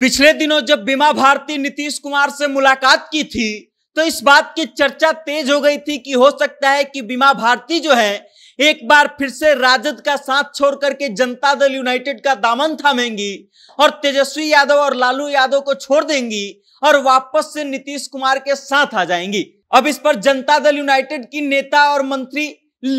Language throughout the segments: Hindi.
पिछले दिनों जब बीमा भारती नीतीश कुमार से मुलाकात की थी तो इस बात की चर्चा तेज हो गई थी कि हो सकता है कि बीमा भारती जो है एक बार फिर से राजद का साथ छोड़ करके जनता दल यूनाइटेड का दामन थामेंगी और तेजस्वी यादव और लालू यादव को छोड़ देंगी और वापस से नीतीश कुमार के साथ आ जाएंगी अब इस पर जनता दल यूनाइटेड की नेता और मंत्री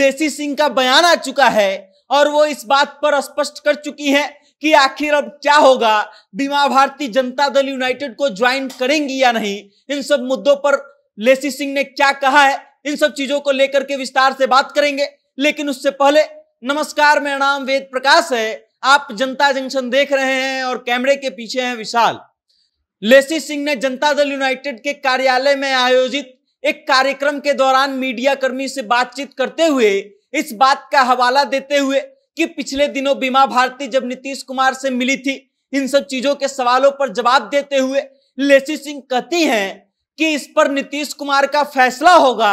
लेसी सिंह का बयान आ चुका है और वो इस बात पर स्पष्ट कर चुकी है कि आखिर अब क्या होगा बीमा भारती जनता दल यूनाइटेड को ज्वाइन करेंगी या नहीं इन सब मुद्दों पर लेसी सिंह ने क्या कहा है इन सब चीजों को लेकर के विस्तार से बात करेंगे लेकिन उससे पहले नमस्कार मेरा नाम वेद प्रकाश है आप जनता जंक्शन देख रहे हैं और कैमरे के पीछे हैं विशाल लेसी सिंह ने जनता दल यूनाइटेड के कार्यालय में आयोजित एक कार्यक्रम के दौरान मीडिया कर्मी से बातचीत करते हुए इस बात का हवाला देते हुए कि पिछले दिनों बीमा भारती जब नीतीश कुमार से मिली थी इन सब चीजों के सवालों पर जवाब देते हुए लेसी सिंह कहती हैं कि इस पर नीतीश कुमार का फैसला होगा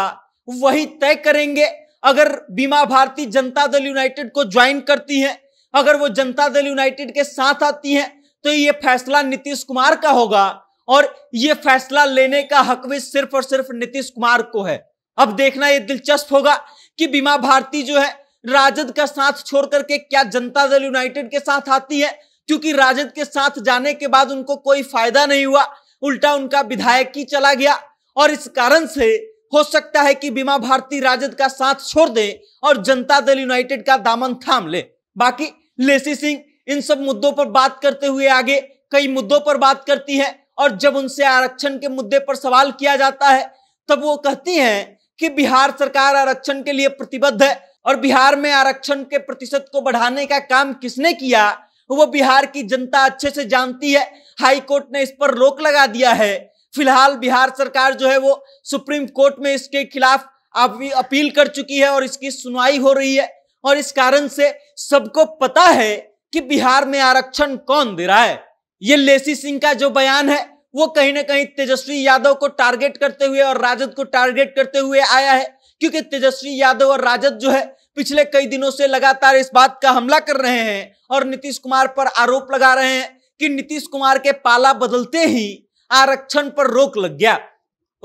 वही तय करेंगे अगर बीमा भारती जनता दल यूनाइटेड को ज्वाइन करती है अगर वो जनता दल यूनाइटेड के साथ आती है तो ये फैसला नीतीश कुमार का होगा और ये फैसला लेने का हक भी सिर्फ और सिर्फ नीतीश कुमार को है अब देखना ये दिलचस्प होगा कि बीमा भारती जो है राजद का साथ छोड़ करके क्या जनता दल यूनाइटेड के साथ आती है क्योंकि राजद के साथ जाने के बाद उनको कोई फायदा नहीं हुआ उल्टा उनका विधायक ही चला गया और इस कारण से हो सकता है कि बीमा भारती राजद का साथ छोड़ दे और जनता दल यूनाइटेड का दामन थाम ले बाकी लेसी सिंह इन सब मुद्दों पर बात करते हुए आगे कई मुद्दों पर बात करती है और जब उनसे आरक्षण के मुद्दे पर सवाल किया जाता है तब वो कहती हैं कि बिहार सरकार आरक्षण के लिए प्रतिबद्ध है और बिहार में आरक्षण के प्रतिशत को बढ़ाने का काम किसने किया वो बिहार की जनता अच्छे से जानती है हाई कोर्ट ने इस पर रोक लगा दिया है फिलहाल बिहार सरकार जो है वो सुप्रीम कोर्ट में इसके खिलाफ आप अपील कर चुकी है और इसकी सुनवाई हो रही है और इस कारण से सबको पता है कि बिहार में आरक्षण कौन दे रहा है ये लेसी सिंह का जो बयान है वो कहीं ना कहीं तेजस्वी यादव को टारगेट करते हुए और राजद को टारगेट करते हुए आया है क्योंकि तेजस्वी यादव और राजद जो है पिछले कई दिनों से लगातार इस बात का हमला कर रहे हैं और नीतीश कुमार पर आरोप लगा रहे हैं कि नीतीश कुमार के पाला बदलते ही आरक्षण पर रोक लग गया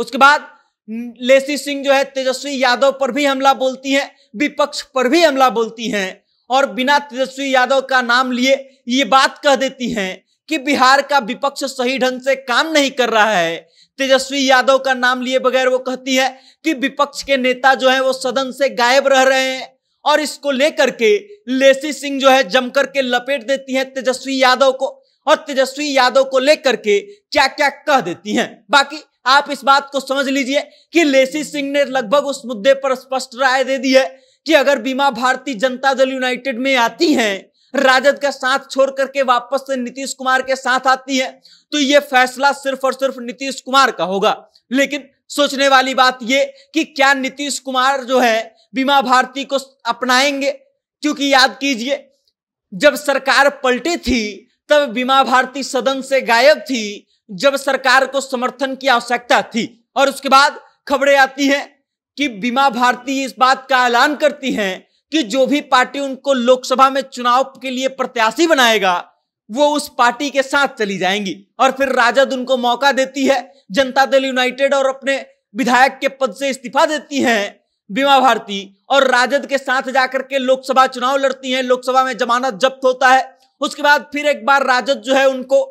उसके बाद लेसी सिंह जो है तेजस्वी यादव पर भी हमला बोलती हैं विपक्ष पर भी हमला बोलती हैं और बिना तेजस्वी यादव का नाम लिए ये बात कह देती हैं कि बिहार का विपक्ष सही ढंग से काम नहीं कर रहा है तेजस्वी यादव का नाम लिए बगैर वो कहती है कि विपक्ष के नेता जो है वो सदन से गायब रह रहे हैं और इसको लेकर के लेसी सिंह जो है जमकर के लपेट देती है तेजस्वी यादव को और तेजस्वी यादव को लेकर के क्या क्या कह देती हैं बाकी आप इस बात को समझ लीजिए कि लेसी सिंह ने लगभग उस मुद्दे पर स्पष्ट राय दे दी है कि अगर बीमा भारती जनता दल यूनाइटेड में आती हैं राजद का साथ छोड़ करके वापस से नीतीश कुमार के साथ आती है तो ये फैसला सिर्फ और सिर्फ नीतीश कुमार का होगा लेकिन सोचने वाली बात ये कि क्या नीतीश कुमार जो है बीमा भारती को अपनाएंगे क्योंकि याद कीजिए जब सरकार पलटी थी तब बीमा भारती सदन से गायब थी जब सरकार को समर्थन की आवश्यकता थी और उसके बाद खबरें आती हैं कि बीमा भारती इस बात का ऐलान करती हैं कि जो भी पार्टी उनको लोकसभा में चुनाव के लिए प्रत्याशी बनाएगा वो उस पार्टी के साथ चली जाएंगी और फिर राजद तो उनको मौका देती है जनता दल यूनाइटेड और अपने विधायक के पद से इस्तीफा देती हैं बीमा भारती और राजद के साथ जाकर के लोकसभा चुनाव लड़ती हैं लोकसभा में जमानत जब्त होता है उसके बाद फिर एक बार राजद जो है उनको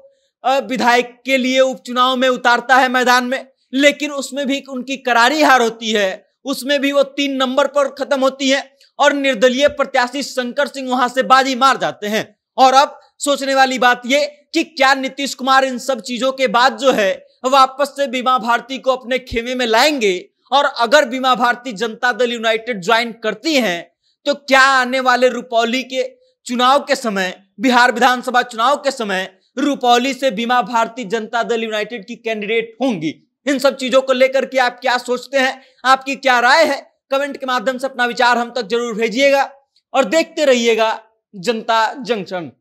विधायक के लिए उपचुनाव में उतारता है मैदान में लेकिन उसमें भी उनकी करारी हार होती है उसमें भी वो तीन नंबर पर खत्म होती है और निर्दलीय प्रत्याशी शंकर सिंह वहां से बाजी मार जाते हैं और अब सोचने वाली बात यह कि क्या नीतीश कुमार इन सब चीजों के बाद जो है वापस से बीमा भारती को अपने खेमे में लाएंगे और अगर बीमा भारती जनता दल यूनाइटेड ज्वाइन करती है तो क्या आने वाले रुपौली के चुनाव के समय बिहार विधानसभा चुनाव के समय रुपौली से बीमा भारती जनता दल यूनाइटेड की कैंडिडेट होंगी इन सब चीजों को लेकर के आप क्या सोचते हैं आपकी क्या राय है कमेंट के माध्यम से अपना विचार हम तक जरूर भेजिएगा और देखते रहिएगा जनता जंक्शन